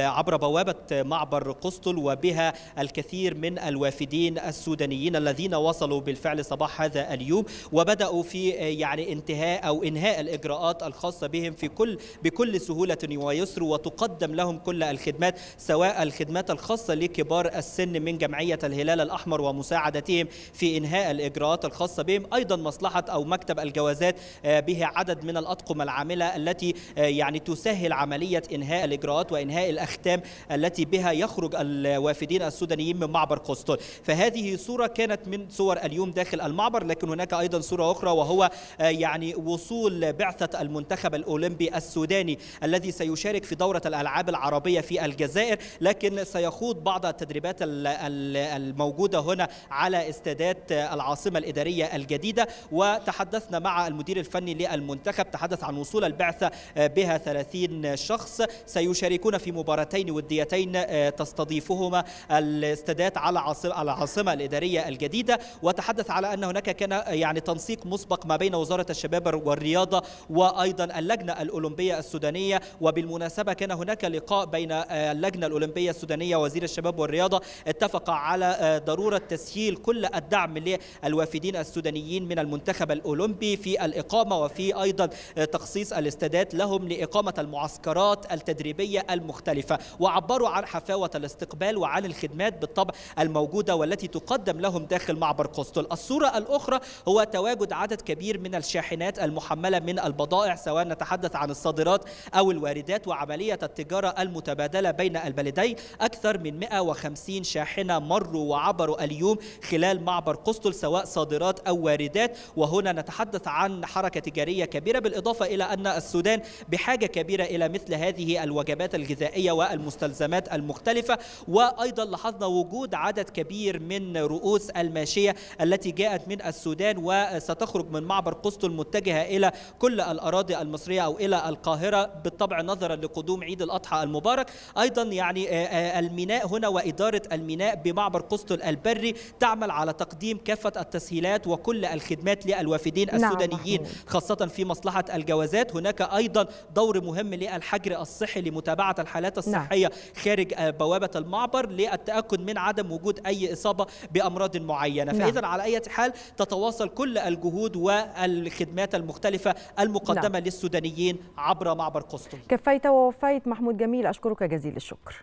عبر بوابة معبر قسطل وبها الكثير من الوافدين السودانيين الذين وصلوا بالفعل صباح هذا اليوم وبدأوا في يعني انتهاء أو إنهاء الإجراءات الخاصة بهم في كل بكل سهولة ويسر وتقدم لهم كل الخدمات سواء الخدمات الخاصة لكبار السن من جمعية الهلال الأحمر ومساعدتهم في إنهاء الإجراءات الخاصة بهم أيضا مصلحة أو مكتب الجوازات آه، به عدد من الأطقم العاملة التي آه، يعني تسهل عملية إنهاء الإجراءات وإنهاء الأختام التي بها يخرج الوافدين السودانيين من معبر قسطل فهذه صورة كانت من صور اليوم داخل المعبر لكن هناك أيضا صورة أخرى وهو آه، يعني وصول بعثة المنتخب الأولمبي السوداني الذي سيشارك في دورة الألعاب العربية في الجزائر لكن سيخوض بعض التدريبات الموجودة هنا على استادات العاصمة الإدارية الجديدة وتحدثنا مع المدير الفني للمنتخب تحدث عن وصول البعثة آه، بها 30 شخص سيشاركون في مباراتين وديتين آه، تستضيفهما الاستادات على العاصمة الإدارية الجديدة وتحدث على أن هناك كان يعني تنسيق مسبق ما بين وزارة الشباب والرياضة وأيضا اللجنة الأولمبية السودانية وبالمناسبة كان هناك لقاء بين آه، اللجنة الأولمبية السودانية وزير الشباب والرياضة اتفق على آه، ضرورة تسهيل كل الدعم للوافدين السودانيين من المنتخب الأولمبي في الإقامة وفي أيضا آه، تخصيص الاستادات لهم لإقامة المعسكرات التدريبية المختلفة وعبروا عن حفاوة الاستقبال وعن الخدمات بالطبع الموجودة والتي تقدم لهم داخل معبر قسطل الصورة الأخرى هو تواجد عدد كبير من الشاحنات المحملة من البضائع سواء نتحدث عن الصادرات أو الواردات وعملية التجارة المتبادلة بين البلدين أكثر من 150 شاحنة مروا وعبروا اليوم خلال معبر قسطل سواء صادرات أو واردات وهنا نتحدث عن حركة تجارية كبيرة بالإضافة إلى أن السودان بحاجة كبيرة إلى مثل هذه الوجبات الغذائية والمستلزمات المختلفة وأيضا لاحظنا وجود عدد كبير من رؤوس الماشية التي جاءت من السودان وستخرج من معبر قسطل متجهة إلى كل الأراضي المصرية أو إلى القاهرة بالطبع نظرا لقدوم عيد الأضحى المبارك أيضا يعني الميناء هنا وإدارة الميناء بمعبر قسطل البري تعمل على تقديم كافة التسهيلات وكل الخدمات للوافدين نعم، السودانيين خاصة في مصلحة الجوازات هناك أيضا دور مهم للحجر الصحي لمتابعة الحالات نعم. الصحية خارج بوابة المعبر للتأكد من عدم وجود أي إصابة بأمراض معينة نعم. فإذا على أي حال تتواصل كل الجهود والخدمات المختلفة المقدمة للسودانيين عبر معبر قسطل كفيت ووفيت محمود جميل أشكرك جزيل الشكر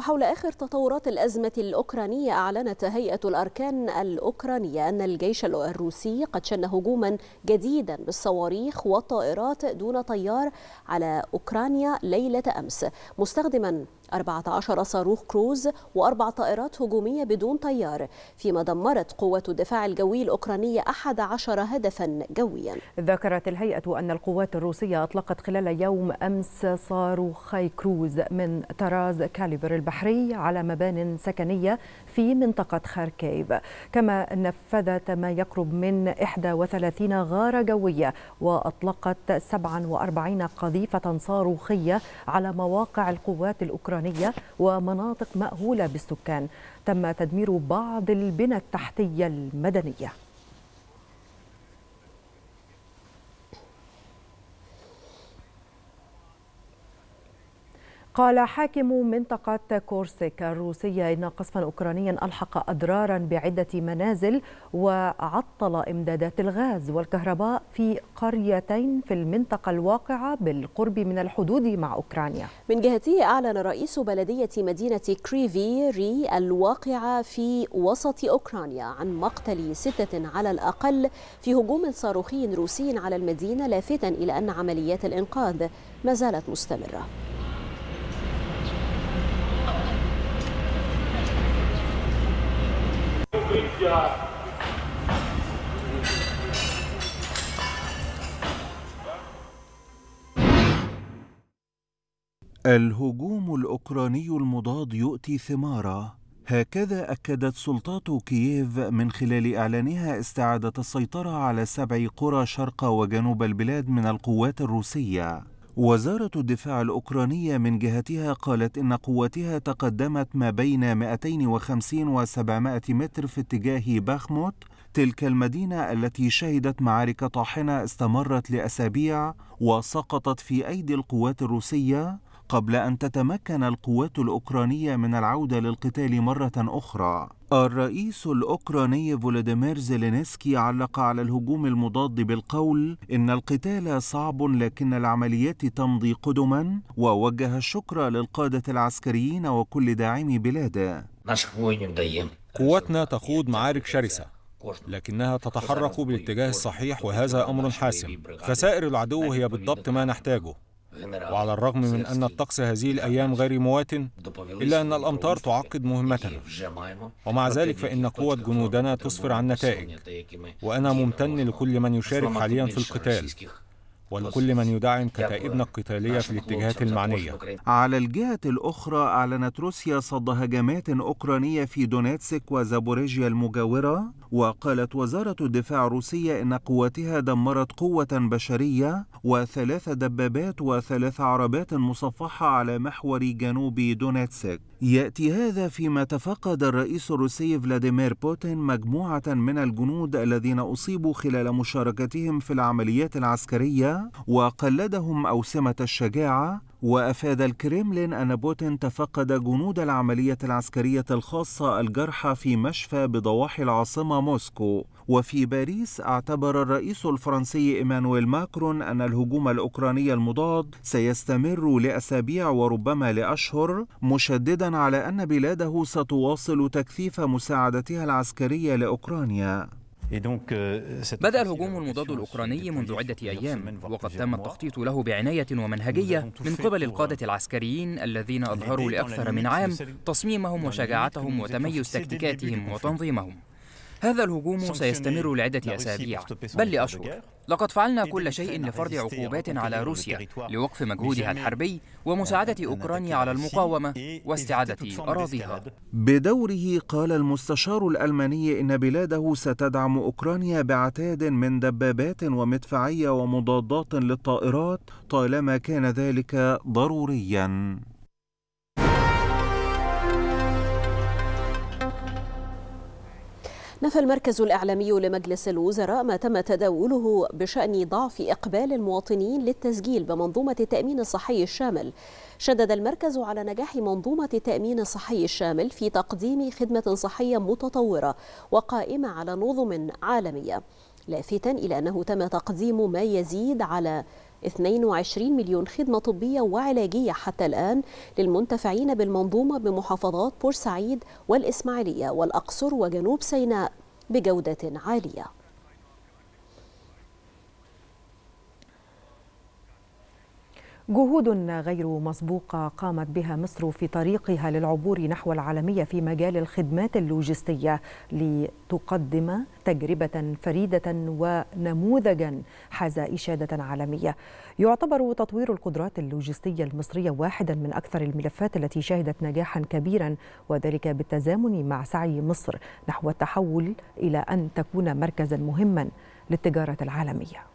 وحول آخر تطورات الأزمة الأوكرانية أعلنت هيئة الأركان الأوكرانية أن الجيش الروسي قد شن هجوما جديدا بالصواريخ والطائرات دون طيار على أوكرانيا ليلة أمس مستخدما 14 صاروخ كروز وأربع طائرات هجومية بدون طيار فيما دمرت قوات الدفاع الجوي الأوكرانية 11 هدفا جويا ذكرت الهيئة أن القوات الروسية أطلقت خلال يوم أمس صاروخي كروز من طراز كاليبر البحري على مبان سكنية في منطقة خاركيف كما نفذت ما يقرب من 31 غارة جوية وأطلقت 47 قذيفة صاروخية على مواقع القوات الأوكرانية سكانيه ومناطق مأهولة بالسكان تم تدمير بعض البنى التحتية المدنية قال حاكم منطقة كورسيك الروسية إن قصفا أوكرانيا ألحق أضرارا بعدة منازل وعطل إمدادات الغاز والكهرباء في قريتين في المنطقة الواقعة بالقرب من الحدود مع أوكرانيا من جهته أعلن رئيس بلدية مدينة كريفي ري الواقعة في وسط أوكرانيا عن مقتل ستة على الأقل في هجوم صاروخي روسي على المدينة لافتا إلى أن عمليات الإنقاذ ما زالت مستمرة الهجوم الأوكراني المضاد يؤتي ثماره هكذا أكدت سلطات كييف من خلال إعلانها استعادة السيطرة على سبع قرى شرق وجنوب البلاد من القوات الروسية وزارة الدفاع الأوكرانية من جهتها قالت إن قواتها تقدمت ما بين 250 و 700 متر في اتجاه باخموت تلك المدينة التي شهدت معارك طاحنة استمرت لأسابيع وسقطت في أيدي القوات الروسية قبل أن تتمكن القوات الأوكرانية من العودة للقتال مرة أخرى الرئيس الأوكراني فولاديمير زيلينسكي علق على الهجوم المضاد بالقول إن القتال صعب لكن العمليات تمضي قدما ووجه الشكر للقادة العسكريين وكل داعمي بلاده قواتنا تخوض معارك شرسة لكنها تتحرك بالاتجاه الصحيح وهذا امر حاسم خسائر العدو هي بالضبط ما نحتاجه وعلى الرغم من أن الطقس هذه الأيام غير مواتٍ، إلا أن الأمطار تعقد مهمتنا ومع ذلك فإن قوة جنودنا تسفر عن نتائج وأنا ممتن لكل من يشارك حاليا في القتال ولكل من يدعم كتائبنا القتالية في الاتجاهات المعنية على الجهة الأخرى أعلنت روسيا صد هجمات أوكرانية في دونيتسك وزابوريجيا المجاورة وقالت وزارة الدفاع الروسية إن قواتها دمرت قوة بشرية وثلاث دبابات وثلاث عربات مصفحة على محور جنوب دونيتسك يأتي هذا فيما تفقد الرئيس الروسي فلاديمير بوتين مجموعة من الجنود الذين أصيبوا خلال مشاركتهم في العمليات العسكرية وقلدهم أوسمة الشجاعة وأفاد الكريملين أن بوتين تفقد جنود العملية العسكرية الخاصة الجرحى في مشفى بضواحي العاصمة موسكو وفي باريس اعتبر الرئيس الفرنسي إيمانويل ماكرون أن الهجوم الأوكراني المضاد سيستمر لأسابيع وربما لأشهر مشددا على أن بلاده ستواصل تكثيف مساعدتها العسكرية لأوكرانيا Euh, بدأ الهجوم المضاد الأوكراني منذ عدة أيام وقد تم التخطيط له بعناية ومنهجية من قبل القادة euh, العسكريين الذين أظهروا لأكثر من عام تصميمهم وشجاعتهم وتميز تكتيكاتهم وتنظيمهم هذا الهجوم سيستمر لعدة أسابيع بل لأشهر لقد فعلنا كل شيء لفرض عقوبات على روسيا لوقف مجهودها الحربي ومساعدة أوكرانيا على المقاومة واستعادة أراضيها بدوره قال المستشار الألماني إن بلاده ستدعم أوكرانيا بعتاد من دبابات ومدفعية ومضادات للطائرات طالما كان ذلك ضرورياً نفى المركز الإعلامي لمجلس الوزراء ما تم تداوله بشأن ضعف إقبال المواطنين للتسجيل بمنظومة التأمين الصحي الشامل شدد المركز على نجاح منظومة التأمين الصحي الشامل في تقديم خدمة صحية متطورة وقائمة على نظم عالمية لافتا إلى أنه تم تقديم ما يزيد على 22 مليون خدمة طبية وعلاجية حتى الآن للمنتفعين بالمنظومة بمحافظات بورسعيد والإسماعيلية والأقصر وجنوب سيناء بجودة عالية جهود غير مسبوقة قامت بها مصر في طريقها للعبور نحو العالمية في مجال الخدمات اللوجستية لتقدم تجربة فريدة ونموذجا حاز إشادة عالمية يعتبر تطوير القدرات اللوجستية المصرية واحدا من أكثر الملفات التي شهدت نجاحا كبيرا وذلك بالتزامن مع سعي مصر نحو التحول إلى أن تكون مركزا مهما للتجارة العالمية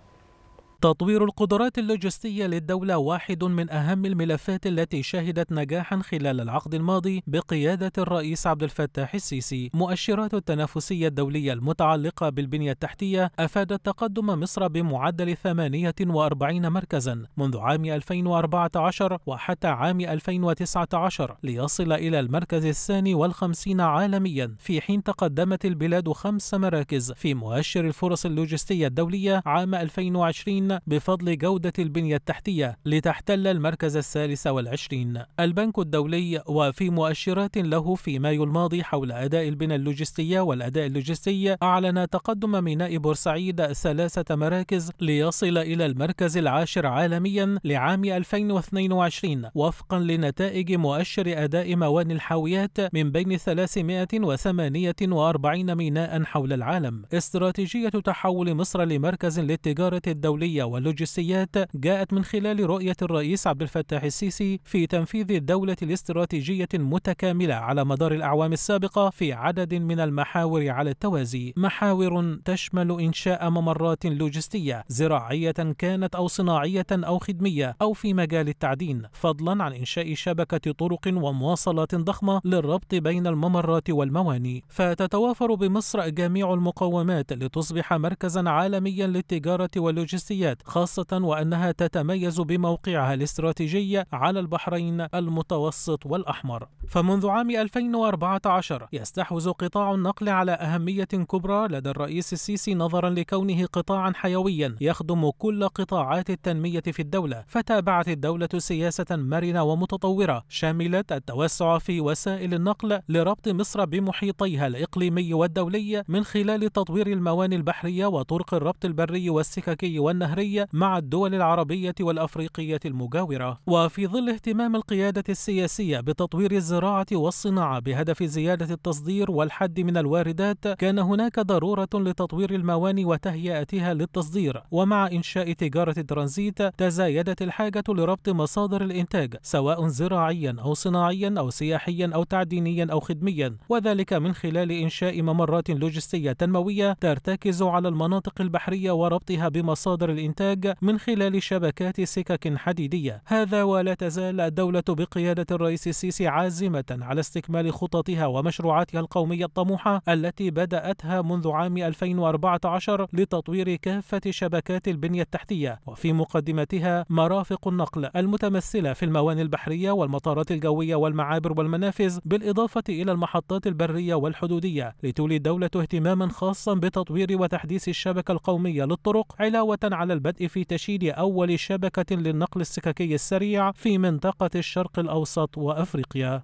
تطوير القدرات اللوجستية للدولة واحد من أهم الملفات التي شهدت نجاحا خلال العقد الماضي بقيادة الرئيس عبد الفتاح السيسي مؤشرات التنافسية الدولية المتعلقة بالبنية التحتية أفادت تقدم مصر بمعدل 48 مركزا منذ عام 2014 وحتى عام 2019 ليصل إلى المركز الثاني والخمسين عالميا في حين تقدمت البلاد خمس مراكز في مؤشر الفرص اللوجستية الدولية عام 2020 والعشرين بفضل جودة البنية التحتية لتحتل المركز الثالث والعشرين البنك الدولي وفي مؤشرات له في مايو الماضي حول أداء البنى اللوجستية والأداء اللوجستي أعلن تقدم ميناء بورسعيد ثلاثة مراكز ليصل إلى المركز العاشر عالميا لعام 2022 وفقا لنتائج مؤشر أداء مواني الحاويات من بين 348 ميناء حول العالم استراتيجية تحول مصر لمركز للتجارة الدولية البشرية واللوجستيات جاءت من خلال رؤية الرئيس عبد الفتاح السيسي في تنفيذ الدولة الاستراتيجية متكاملة على مدار الأعوام السابقة في عدد من المحاور على التوازي محاور تشمل إنشاء ممرات لوجستية زراعية كانت أو صناعية أو خدمية أو في مجال التعدين فضلا عن إنشاء شبكة طرق ومواصلات ضخمة للربط بين الممرات والمواني فتتوافر بمصر جميع المقومات لتصبح مركزا عالميا للتجارة واللوجستية العمليات خاصة وأنها تتميز بموقعها الاستراتيجي على البحرين المتوسط والأحمر فمنذ عام 2014 يستحوذ قطاع النقل على أهمية كبرى لدى الرئيس السيسي نظرا لكونه قطاعا حيويا يخدم كل قطاعات التنمية في الدولة فتابعت الدولة سياسة مرنة ومتطورة شاملة التوسع في وسائل النقل لربط مصر بمحيطيها الإقليمي والدولي من خلال تطوير المواني البحرية وطرق الربط البري والسككي والنهر الشهرية مع الدول العربية والأفريقية المجاورة وفي ظل اهتمام القيادة السياسية بتطوير الزراعة والصناعة بهدف زيادة التصدير والحد من الواردات كان هناك ضرورة لتطوير المواني وتهيئتها للتصدير ومع إنشاء تجارة الترانزيت تزايدت الحاجة لربط مصادر الإنتاج سواء زراعيا أو صناعيا أو سياحيا أو تعدينيا أو خدميا وذلك من خلال إنشاء ممرات لوجستية تنموية ترتكز على المناطق البحرية وربطها بمصادر الإنتاج الإنتاج من خلال شبكات سكك حديدية هذا ولا تزال الدولة بقيادة الرئيس السيسي عازمة على استكمال خططها ومشروعاتها القومية الطموحة التي بدأتها منذ عام 2014 لتطوير كافة شبكات البنية التحتية وفي مقدمتها مرافق النقل المتمثلة في الموانئ البحرية والمطارات الجوية والمعابر والمنافذ بالإضافة إلى المحطات البرية والحدودية لتولي الدولة اهتماما خاصا بتطوير وتحديث الشبكة القومية للطرق علاوة على البدء في تشييد أول شبكة للنقل السككي السريع في منطقة الشرق الأوسط وأفريقيا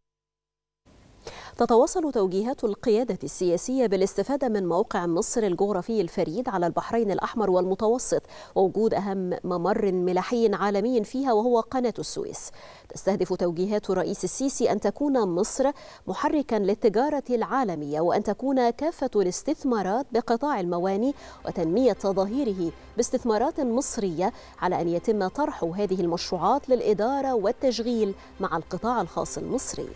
تتواصل توجيهات القيادة السياسية بالاستفادة من موقع مصر الجغرافي الفريد على البحرين الأحمر والمتوسط ووجود أهم ممر ملاحي عالمي فيها وهو قناة السويس تستهدف توجيهات الرئيس السيسي أن تكون مصر محركا للتجارة العالمية وأن تكون كافة الاستثمارات بقطاع المواني وتنمية تظاهره باستثمارات مصرية على أن يتم طرح هذه المشروعات للإدارة والتشغيل مع القطاع الخاص المصري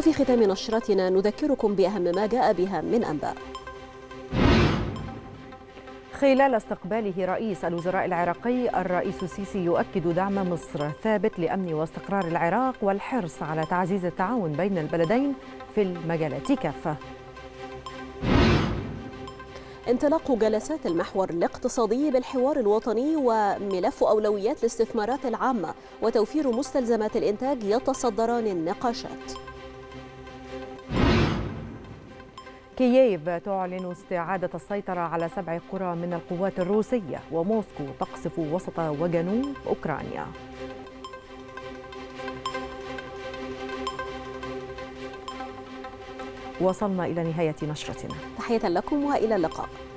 وفي ختام نشرتنا نذكركم بأهم ما جاء بها من أنباء خلال استقباله رئيس الوزراء العراقي الرئيس السيسي يؤكد دعم مصر ثابت لأمن واستقرار العراق والحرص على تعزيز التعاون بين البلدين في المجالات كافة انطلاق جلسات المحور الاقتصادي بالحوار الوطني وملف أولويات الاستثمارات العامة وتوفير مستلزمات الإنتاج يتصدران النقاشات كييف تعلن استعادة السيطرة على سبع قرى من القوات الروسية وموسكو تقصف وسط وجنوب أوكرانيا وصلنا إلى نهاية نشرتنا تحية لكم وإلى اللقاء